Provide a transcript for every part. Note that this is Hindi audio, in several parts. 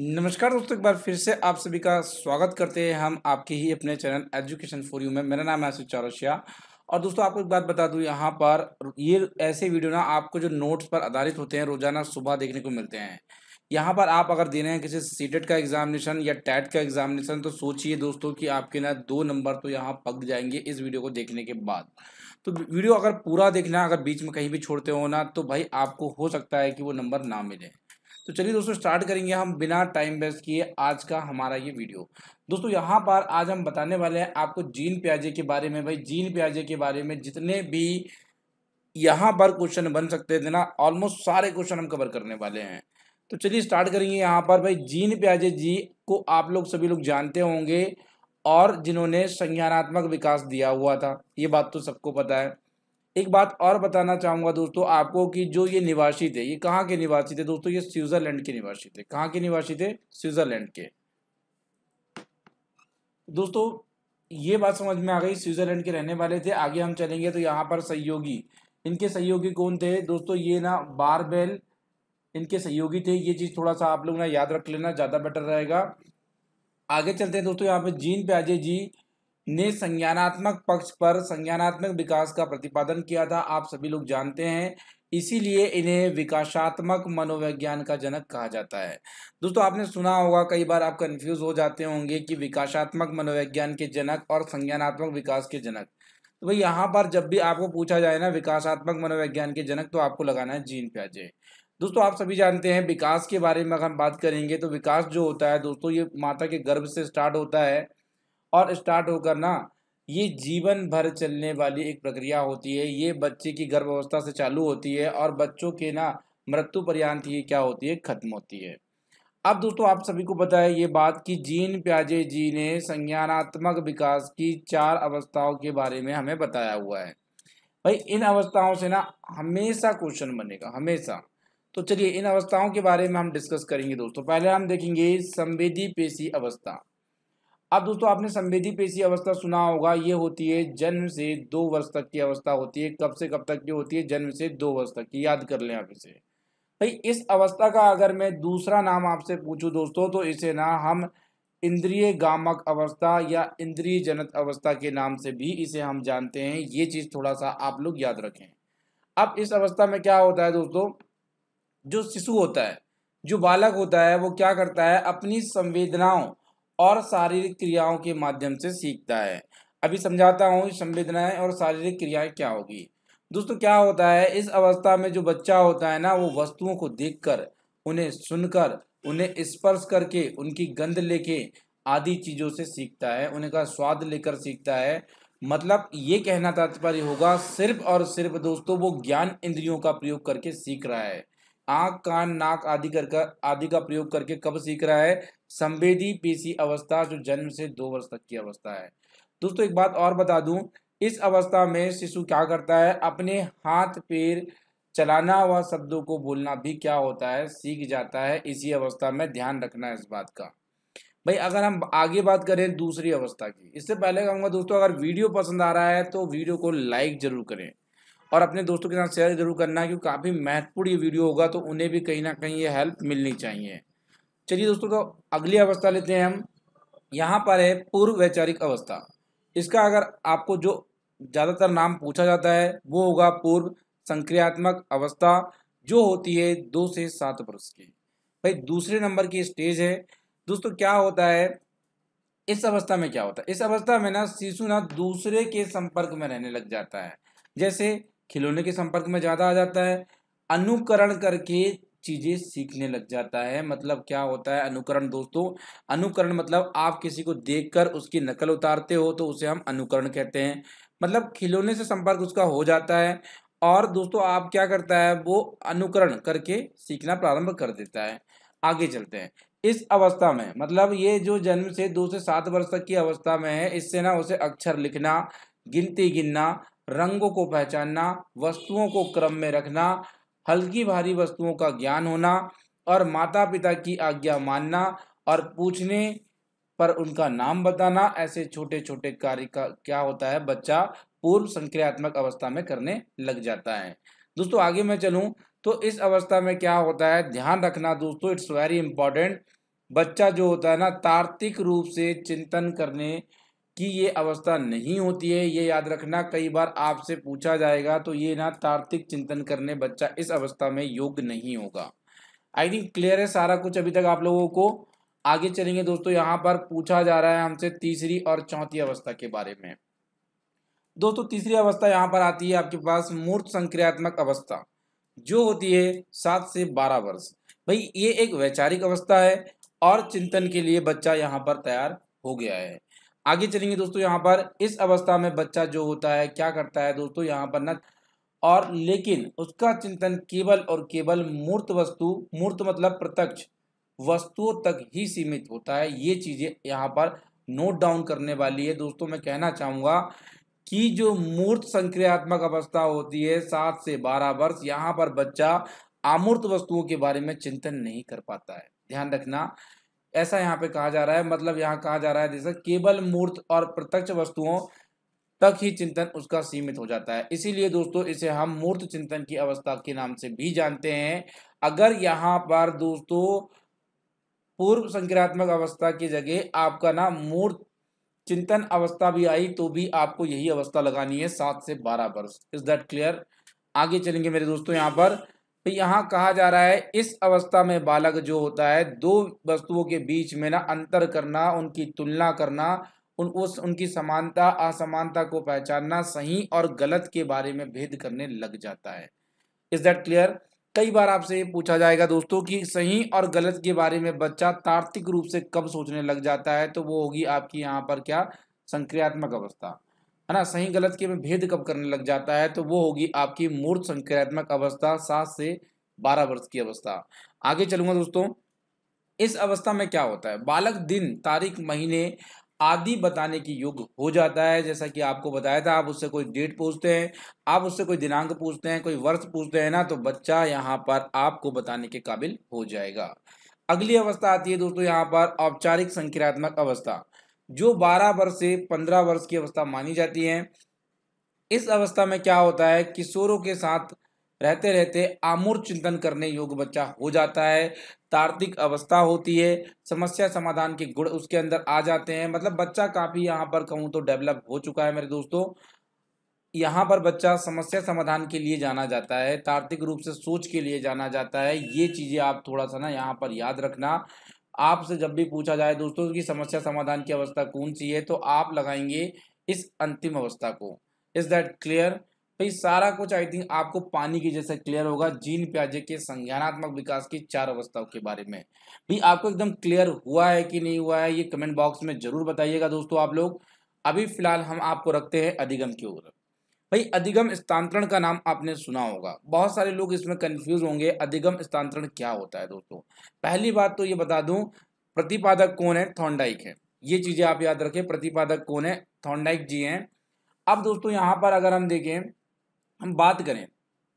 नमस्कार दोस्तों एक बार फिर से आप सभी का स्वागत करते हैं हम आपके ही अपने चैनल एजुकेशन फॉर यू में मेरा नाम है आशीष चौरसिया और दोस्तों आपको एक बात बता दूं यहाँ पर ये ऐसे वीडियो ना आपको जो नोट्स पर आधारित होते हैं रोजाना सुबह देखने को मिलते हैं यहाँ पर आप अगर दे रहे हैं किसी सीटेट e का एग्जामिनेशन या टैट का एग्जामिनेशन तो सोचिए दोस्तों कि आपके ना दो नंबर तो यहाँ पक जाएंगे इस वीडियो को देखने के बाद तो वीडियो अगर पूरा देखना अगर बीच में कहीं भी छोड़ते हो ना तो भाई आपको हो सकता है कि वो नंबर ना मिले तो चलिए दोस्तों स्टार्ट करेंगे हम बिना टाइम वेस्ट किए आज का हमारा ये वीडियो दोस्तों यहाँ पर आज हम बताने वाले हैं आपको जीन प्याजे के बारे में भाई जीन प्याजे के बारे में जितने भी यहाँ पर क्वेश्चन बन सकते थे ना ऑलमोस्ट सारे क्वेश्चन हम कवर करने वाले हैं तो चलिए स्टार्ट करेंगे यहाँ पर भाई जीन प्याजे जी को आप लोग सभी लोग जानते होंगे और जिन्होंने संज्ञानात्मक विकास दिया हुआ था ये बात तो सबको पता है एक बात और बताना चाहूंगा दोस्तों आपको कि जो ये निवासी थे ये कहाँ के निवासी थे दोस्तों ये स्विट्ज़रलैंड के निवासी थे कहाँ के निवासी थे स्विट्ज़रलैंड के दोस्तों ये बात समझ में आ गई स्विट्ज़रलैंड के रहने वाले थे आगे हम चलेंगे तो यहाँ पर सहयोगी इनके सहयोगी कौन थे दोस्तों ये ना बारबेल इनके सहयोगी थे ये चीज़ थोड़ा सा आप लोग ना याद रख लेना ज़्यादा बेटर रहेगा आगे चलते हैं दोस्तों यहाँ पे जीन प्याजे जी ने संज्ञानात्मक पक्ष पर संज्ञानात्मक विकास का प्रतिपादन किया था आप सभी लोग जानते हैं इसीलिए इन्हें विकासात्मक मनोविज्ञान का जनक कहा जाता है दोस्तों आपने सुना होगा कई बार आप कंफ्यूज हो जाते होंगे कि विकासात्मक मनोविज्ञान के जनक और संज्ञानात्मक विकास के जनक तो भाई यहाँ पर जब भी आपको पूछा जाए ना विकासात्मक मनोविज्ञान के जनक तो आपको लगाना है जीन प्याजे दोस्तों आप सभी जानते हैं विकास के बारे में अगर हम बात करेंगे तो विकास जो होता है दोस्तों ये माता के गर्भ से स्टार्ट होता है और स्टार्ट होकर ना ये जीवन भर चलने वाली एक प्रक्रिया होती है ये बच्चे की गर्भावस्था से चालू होती है और बच्चों के ना मृत्यु पर्यांत ये क्या होती है खत्म होती है अब दोस्तों आप सभी को पता है ये बात कि जीन प्याजे जी ने संज्ञानात्मक विकास की चार अवस्थाओं के बारे में हमें बताया हुआ है भाई इन अवस्थाओं से ना हमेशा क्वेश्चन बनेगा हमेशा तो चलिए इन अवस्थाओं के बारे में हम डिस्कस करेंगे दोस्तों पहले हम देखेंगे संवेदी पेशी अवस्था अब दोस्तों आपने संवेदी पेशी अवस्था सुना होगा ये होती है जन्म से दो वर्ष तक की अवस्था होती है कब से कब तक की होती है जन्म से दो वर्ष तक की याद कर लें आप इसे भाई इस अवस्था का अगर मैं दूसरा नाम आपसे पूछूं दोस्तों तो इसे ना हम इंद्रिय गामक अवस्था या इंद्रिय जनत अवस्था के नाम से भी इसे हम जानते हैं ये चीज़ थोड़ा सा आप लोग याद रखें अब इस अवस्था में क्या होता है दोस्तों जो शिशु होता है जो बालक होता है वो क्या करता है अपनी संवेदनाओं और शारीरिक क्रियाओं के माध्यम से सीखता है अभी समझाता हूँ संवेदनाएं और शारीरिक क्रियाएं क्या होगी दोस्तों क्या होता है इस अवस्था में जो बच्चा होता है ना वो वस्तुओं को देखकर उन्हें सुनकर उन्हें स्पर्श करके उनकी गंध लेके आदि चीज़ों से सीखता है उन्हें का स्वाद लेकर सीखता है मतलब ये कहना तात्पर्य होगा सिर्फ और सिर्फ दोस्तों वो ज्ञान इंद्रियों का प्रयोग करके सीख रहा है आँख कान नाक आदि कर आदि का प्रयोग करके कब सीख रहा है संवेदी पेशी अवस्था जो जन्म से दो वर्ष तक की अवस्था है दोस्तों एक बात और बता दूं इस अवस्था में शिशु क्या करता है अपने हाथ पैर चलाना व शब्दों को बोलना भी क्या होता है सीख जाता है इसी अवस्था में ध्यान रखना है इस बात का भाई अगर हम आगे बात करें दूसरी अवस्था की इससे पहले कहूँगा दोस्तों अगर वीडियो पसंद आ रहा है तो वीडियो को लाइक ज़रूर करें और अपने दोस्तों के साथ शेयर जरूर करना क्योंकि काफ़ी महत्वपूर्ण ये वीडियो होगा तो उन्हें भी कहीं ना कहीं ये हेल्प मिलनी चाहिए चलिए दोस्तों तो अगली अवस्था लेते हैं हम यहाँ पर है पूर्व वैचारिक अवस्था इसका अगर आपको जो ज़्यादातर नाम पूछा जाता है वो होगा पूर्व संक्रियात्मक अवस्था जो होती है दो से सात वर्ष की भाई दूसरे नंबर की स्टेज है दोस्तों क्या होता है इस अवस्था में क्या होता है इस अवस्था में ना शिशु ना दूसरे के संपर्क में रहने लग जाता है जैसे खिलौने के संपर्क में ज़्यादा आ जाता है अनुकरण करके चीज़ें सीखने लग जाता है मतलब क्या होता है अनुकरण दोस्तों अनुकरण मतलब आप किसी को देखकर उसकी नकल उतारते हो तो उसे हम अनुकरण कहते हैं मतलब खिलौने से संपर्क उसका हो जाता है और दोस्तों आप क्या करता है वो अनुकरण करके सीखना प्रारंभ कर देता है आगे चलते हैं इस अवस्था में मतलब ये जो जन्म से दो से सात वर्ष तक की अवस्था में है इससे ना उसे अक्षर लिखना गिनती गिनना रंगों को पहचानना वस्तुओं को क्रम में रखना हल्की भारी वस्तुओं का ज्ञान होना और माता पिता की आज्ञा मानना और पूछने पर उनका नाम बताना ऐसे छोटे छोटे कार्य का क्या होता है बच्चा पूर्व संक्रियात्मक अवस्था में करने लग जाता है दोस्तों आगे मैं चलूँ तो इस अवस्था में क्या होता है ध्यान रखना दोस्तों इट्स वेरी इंपॉर्टेंट बच्चा जो होता है ना तार्किक रूप से चिंतन करने कि ये अवस्था नहीं होती है ये याद रखना कई बार आपसे पूछा जाएगा तो ये ना तार्तिक चिंतन करने बच्चा इस अवस्था में योग्य नहीं होगा आई थिंक क्लियर है सारा कुछ अभी तक आप लोगों को आगे चलेंगे दोस्तों यहाँ पर पूछा जा रहा है हमसे तीसरी और चौथी अवस्था के बारे में दोस्तों तीसरी अवस्था यहाँ पर आती है आपके पास मूर्त संक्रियात्मक अवस्था जो होती है सात से बारह वर्ष भाई ये एक वैचारिक अवस्था है और चिंतन के लिए बच्चा यहाँ पर तैयार हो गया है आगे चलेंगे दोस्तों यहाँ पर इस अवस्था में बच्चा जो होता है क्या करता है दोस्तों यहाँ पर न और लेकिन उसका चिंतन केवल और केवल मूर्त वस्तु मूर्त मतलब प्रत्यक्ष वस्तुओं तक ही सीमित होता है ये चीज़ें यहाँ पर नोट डाउन करने वाली है दोस्तों मैं कहना चाहूंगा कि जो मूर्त संक्रियात्मक अवस्था होती है सात से बारह वर्ष यहाँ पर बच्चा अमूर्त वस्तुओं के बारे में चिंतन नहीं कर पाता है ध्यान रखना ऐसा यहाँ पे कहा जा रहा है मतलब यहाँ कहा जा रहा है जैसे केवल मूर्त और प्रत्यक्ष वस्तुओं तक ही चिंतन उसका सीमित हो जाता है इसीलिए दोस्तों इसे हम मूर्त चिंतन की अवस्था के नाम से भी जानते हैं अगर यहाँ पर दोस्तों पूर्व संक्रियात्मक अवस्था की जगह आपका ना मूर्त चिंतन अवस्था भी आई तो भी आपको यही अवस्था लगानी है सात से बारह वर्ष इज दैट क्लियर आगे चलेंगे मेरे दोस्तों यहाँ पर तो यहाँ कहा जा रहा है इस अवस्था में बालक जो होता है दो वस्तुओं के बीच में ना अंतर करना उनकी तुलना करना उन उस उनकी समानता असमानता को पहचानना सही और गलत के बारे में भेद करने लग जाता है इज दैट क्लियर कई बार आपसे ये पूछा जाएगा दोस्तों कि सही और गलत के बारे में बच्चा तार्किक रूप से कब सोचने लग जाता है तो वो होगी आपकी यहाँ पर क्या संक्रियात्मक अवस्था है ना सही गलत के में भेद कब करने लग जाता है तो वो होगी आपकी मूर्त संक्रियात्मक अवस्था सात से बारह वर्ष की अवस्था आगे चलूंगा दोस्तों इस अवस्था में क्या होता है बालक दिन तारीख महीने आदि बताने की युग हो जाता है जैसा कि आपको बताया था आप उससे कोई डेट पूछते हैं आप उससे कोई दिनांक पूछते हैं कोई वर्ष पूछते हैं ना तो बच्चा यहाँ पर आपको बताने के काबिल हो जाएगा अगली अवस्था आती है दोस्तों यहाँ पर औपचारिक संक्रियात्मक अवस्था जो 12 वर्ष से 15 वर्ष की अवस्था मानी जाती है इस अवस्था में क्या होता है किशोरों के साथ रहते रहते आमूर चिंतन करने योग्य बच्चा हो जाता है तार्तिक अवस्था होती है समस्या समाधान के गुण उसके अंदर आ जाते हैं मतलब बच्चा काफ़ी यहाँ पर कहूँ तो डेवलप हो चुका है मेरे दोस्तों यहाँ पर बच्चा समस्या समाधान के लिए जाना जाता है तार्तिक रूप से सोच के लिए जाना जाता है ये चीज़ें आप थोड़ा सा ना यहाँ पर याद रखना आपसे जब भी पूछा जाए दोस्तों की समस्या समाधान की अवस्था कौन सी है तो आप लगाएंगे इस अंतिम अवस्था को इज दैट क्लियर भाई सारा कुछ आई थिंक आपको पानी की जैसे क्लियर होगा जीन प्याजे के संज्ञानात्मक विकास की चार अवस्थाओं के बारे में भी आपको एकदम क्लियर हुआ है कि नहीं हुआ है ये कमेंट बॉक्स में जरूर बताइएगा दोस्तों आप लोग अभी फिलहाल हम आपको रखते हैं अधिगम की ओर भाई अधिगम स्थानांतरण का नाम आपने सुना होगा बहुत सारे लोग इसमें कंफ्यूज होंगे अधिगम स्थानांतरण क्या होता है दोस्तों पहली बात तो ये बता दूं प्रतिपादक कौन है थॉन्डाइक है ये चीज़ें आप याद रखें प्रतिपादक कौन है थॉन्डाइक जी हैं अब दोस्तों यहाँ पर अगर हम देखें हम बात करें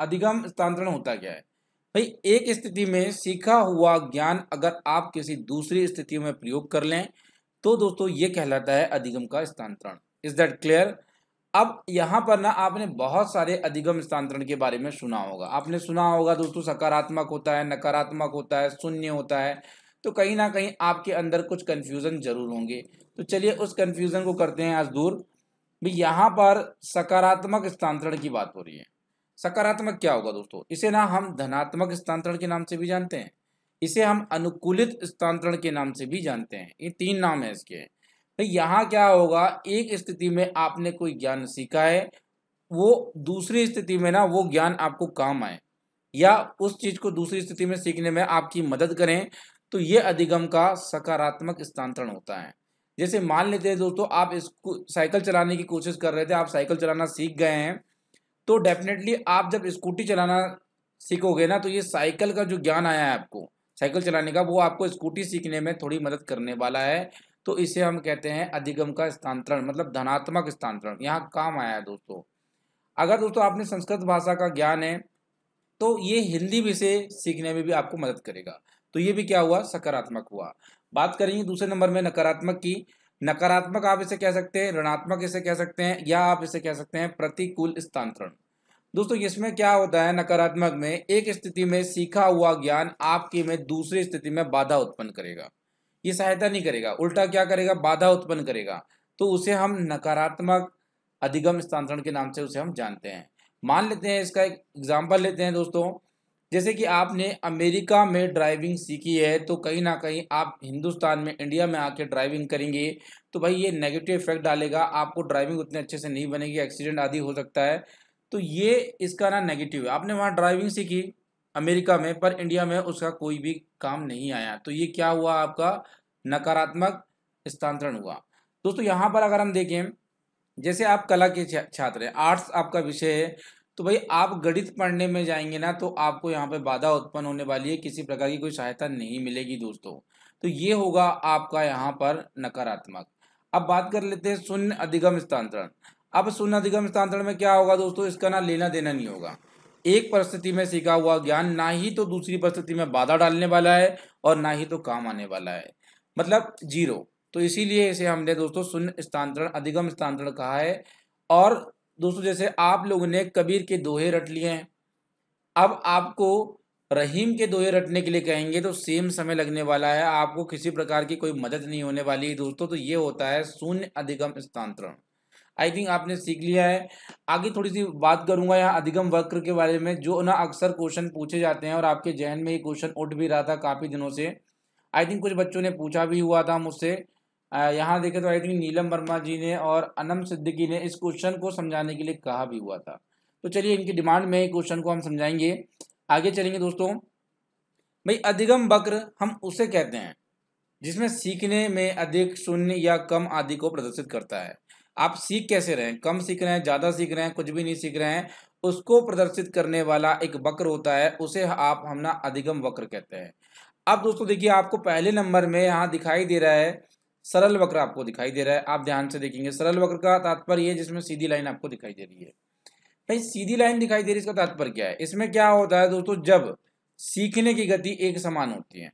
अधिगम स्थानांतरण होता क्या है भाई एक स्थिति में सीखा हुआ ज्ञान अगर आप किसी दूसरी स्थिति में प्रयोग कर लें तो दोस्तों ये कहलाता है अधिगम का स्थानांतरण इज दैट क्लियर अब यहाँ पर ना आपने बहुत सारे अधिगम स्थानांतरण के बारे में सुना होगा आपने सुना होगा दोस्तों सकारात्मक होता है नकारात्मक होता है शून्य होता है तो कहीं ना कहीं आपके अंदर कुछ कन्फ्यूज़न जरूर होंगे तो चलिए उस कन्फ्यूज़न को करते हैं आज दूर भी यहाँ पर सकारात्मक स्थानांतरण की बात हो रही है सकारात्मक क्या होगा दोस्तों इसे ना हम धनात्मक स्थानांतरण के नाम से भी जानते हैं इसे हम अनुकूलित स्थानांतरण के नाम से भी जानते हैं ये तीन नाम है इसके तो यहाँ क्या होगा एक स्थिति में आपने कोई ज्ञान सीखा है वो दूसरी स्थिति में ना वो ज्ञान आपको काम आए या उस चीज़ को दूसरी स्थिति में सीखने में आपकी मदद करें तो ये अधिगम का सकारात्मक स्थानांतरण होता है जैसे मान लेते हैं दोस्तों आप इसको साइकिल चलाने की कोशिश कर रहे थे आप साइकिल चलाना सीख गए हैं तो डेफिनेटली आप जब स्कूटी चलाना सीखोगे ना तो ये साइकिल का जो ज्ञान आया है आपको साइकिल चलाने का वो आपको स्कूटी सीखने में थोड़ी मदद करने वाला है तो इसे हम कहते हैं अधिगम का स्थानांतरण मतलब धनात्मक स्थानांतरण यहाँ काम आया है दोस्तों अगर दोस्तों आपने संस्कृत भाषा का ज्ञान है तो ये हिंदी विषय सीखने में भी आपको मदद करेगा तो ये भी क्या हुआ सकारात्मक हुआ बात करेंगे दूसरे नंबर में नकारात्मक की नकारात्मक आप इसे कह सकते हैं ऋणात्मक इसे कह सकते हैं या आप इसे कह सकते हैं प्रतिकूल स्थानांतरण दोस्तों इसमें क्या होता है नकारात्मक में एक स्थिति में सीखा हुआ ज्ञान आपके में दूसरी स्थिति में बाधा उत्पन्न करेगा ये सहायता नहीं करेगा उल्टा क्या करेगा बाधा उत्पन्न करेगा तो उसे हम नकारात्मक अधिगम स्थानांतरण के नाम से उसे हम जानते हैं मान लेते हैं इसका एक एग्जाम्पल लेते हैं दोस्तों जैसे कि आपने अमेरिका में ड्राइविंग सीखी है तो कहीं ना कहीं आप हिंदुस्तान में इंडिया में आके ड्राइविंग करेंगे तो भाई ये नेगेटिव इफेक्ट डालेगा आपको ड्राइविंग उतने अच्छे से नहीं बनेगी एक्सीडेंट आदि हो सकता है तो ये इसका ना नेगेटिव है आपने वहाँ ड्राइविंग सीखी अमेरिका में पर इंडिया में उसका कोई भी काम नहीं आया तो ये क्या हुआ आपका नकारात्मक स्थानांतरण हुआ दोस्तों यहाँ पर अगर हम देखें जैसे आप कला के छात्र हैं आर्ट्स आपका विषय है तो भाई आप गणित पढ़ने में जाएंगे ना तो आपको यहाँ पे बाधा उत्पन्न होने वाली है किसी प्रकार की कोई सहायता नहीं मिलेगी दोस्तों तो ये होगा आपका यहाँ पर नकारात्मक अब बात कर लेते हैं शून्य अधिगम स्थानांतरण अब शून्य अधिगम स्थानांतरण में क्या होगा दोस्तों इसका ना लेना देना नहीं होगा एक परिस्थिति में सीखा हुआ ज्ञान ना ही तो दूसरी परिस्थिति में बाधा डालने वाला है और ना ही तो काम आने वाला है मतलब जीरो तो इसीलिए इसे हमने दोस्तों शून्य स्थानांतरण अधिगम स्थानांतरण कहा है और दोस्तों जैसे आप लोगों ने कबीर के दोहे रट लिए हैं अब आपको रहीम के दोहे रटने के लिए कहेंगे तो सेम समय लगने वाला है आपको किसी प्रकार की कोई मदद नहीं होने वाली दोस्तों तो ये होता है शून्य अधिगम स्थानांतरण आई थिंक आपने सीख लिया है आगे थोड़ी सी बात करूंगा यहाँ अधिगम वक्र के बारे में जो ना अक्सर क्वेश्चन पूछे जाते हैं और आपके जहन में ये क्वेश्चन उठ भी रहा था काफ़ी दिनों से आई थिंक कुछ बच्चों ने पूछा भी हुआ था मुझसे यहाँ देखे तो आई थिंक नीलम वर्मा जी ने और अनम सिद्दीकी ने इस क्वेश्चन को समझाने के लिए कहा भी हुआ था तो चलिए इनकी डिमांड में क्वेश्चन को हम समझाएंगे आगे चलेंगे दोस्तों भाई अधिगम वक्र हम उसे कहते हैं जिसमें सीखने में अधिक शून्य या कम आदि को प्रदर्शित करता है आप सीख कैसे रहे हैं कम सीख रहे हैं ज़्यादा सीख रहे हैं कुछ भी नहीं सीख रहे हैं उसको प्रदर्शित करने वाला एक वक्र होता है उसे आप हम ना अधिगम वक्र कहते हैं अब दोस्तों देखिए आपको पहले नंबर में यहाँ दिखाई दे रहा है सरल वक्र आपको दिखाई दे रहा है आप ध्यान से देखेंगे सरल वक्र का तात्पर्य है जिसमें सीधी लाइन आपको दिखाई दे रही है भाई सीधी लाइन दिखाई दे रही है इसका तात्पर्य क्या है इसमें क्या होता है दोस्तों जब सीखने की गति एक समान होती है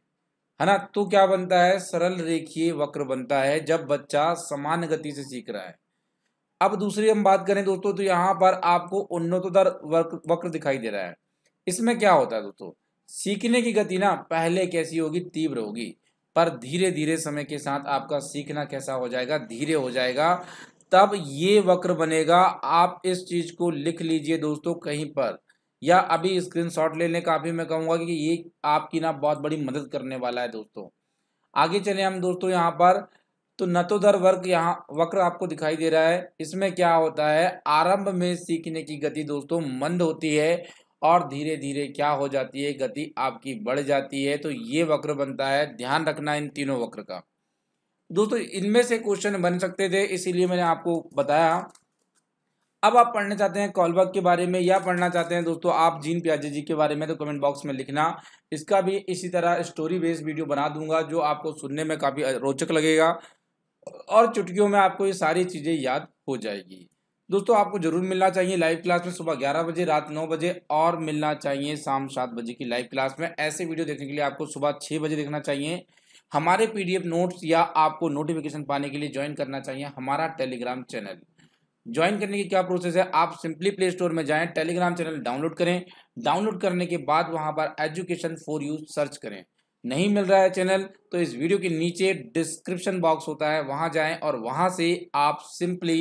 है ना तो क्या बनता है सरल रेखीय वक्र बनता है जब बच्चा समान गति से सीख रहा है अब दूसरी हम बात करें दोस्तों तो यहाँ पर आपको उन्नतोदर वक्र दिखाई दे रहा है इसमें क्या होता है दोस्तों सीखने की गति ना पहले कैसी होगी तीव्र होगी पर धीरे धीरे समय के साथ आपका सीखना कैसा हो जाएगा धीरे हो जाएगा तब ये वक्र बनेगा आप इस चीज़ को लिख लीजिए दोस्तों कहीं पर या अभी स्क्रीनशॉट ले लें काफी मैं कहूंगा कि ये आपकी ना बहुत बड़ी मदद करने वाला है दोस्तों आगे चले हम दोस्तों यहाँ पर तो नतोधर वर्ग यहाँ वक्र आपको दिखाई दे रहा है इसमें क्या होता है आरंभ में सीखने की गति दोस्तों मंद होती है और धीरे धीरे क्या हो जाती है गति आपकी बढ़ जाती है तो ये वक्र बनता है ध्यान रखना इन तीनों वक्र का दोस्तों इनमें से क्वेश्चन बन सकते थे इसीलिए मैंने आपको बताया अब आप पढ़ना चाहते हैं कॉलबर्ग के बारे में या पढ़ना चाहते हैं दोस्तों आप जीन प्याजे जी के बारे में तो कमेंट बॉक्स में लिखना इसका भी इसी तरह स्टोरी बेस्ड वीडियो बना दूंगा जो आपको सुनने में काफ़ी रोचक लगेगा और चुटकियों में आपको ये सारी चीज़ें याद हो जाएगी दोस्तों आपको जरूर मिलना चाहिए लाइव क्लास में सुबह ग्यारह बजे रात नौ बजे और मिलना चाहिए शाम सात बजे की लाइव क्लास में ऐसे वीडियो देखने के लिए आपको सुबह छः बजे देखना चाहिए हमारे पीडीएफ नोट्स या आपको नोटिफिकेशन पाने के लिए ज्वाइन करना चाहिए हमारा टेलीग्राम चैनल ज्वाइन करने की क्या प्रोसेस है आप सिंपली प्ले स्टोर में जाएं टेलीग्राम चैनल डाउनलोड करें डाउनलोड करने के बाद वहां पर एजुकेशन फॉर यू सर्च करें नहीं मिल रहा है चैनल तो इस वीडियो के नीचे डिस्क्रिप्शन बॉक्स होता है वहां जाएं और वहां से आप सिंपली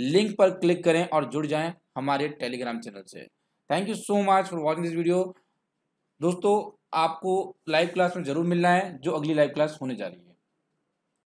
लिंक पर क्लिक करें और जुड़ जाएं हमारे टेलीग्राम चैनल से thank you so much for watching this video दोस्तों आपको लाइव क्लास में ज़रूर मिलना है जो अगली लाइव क्लास होने जा रही है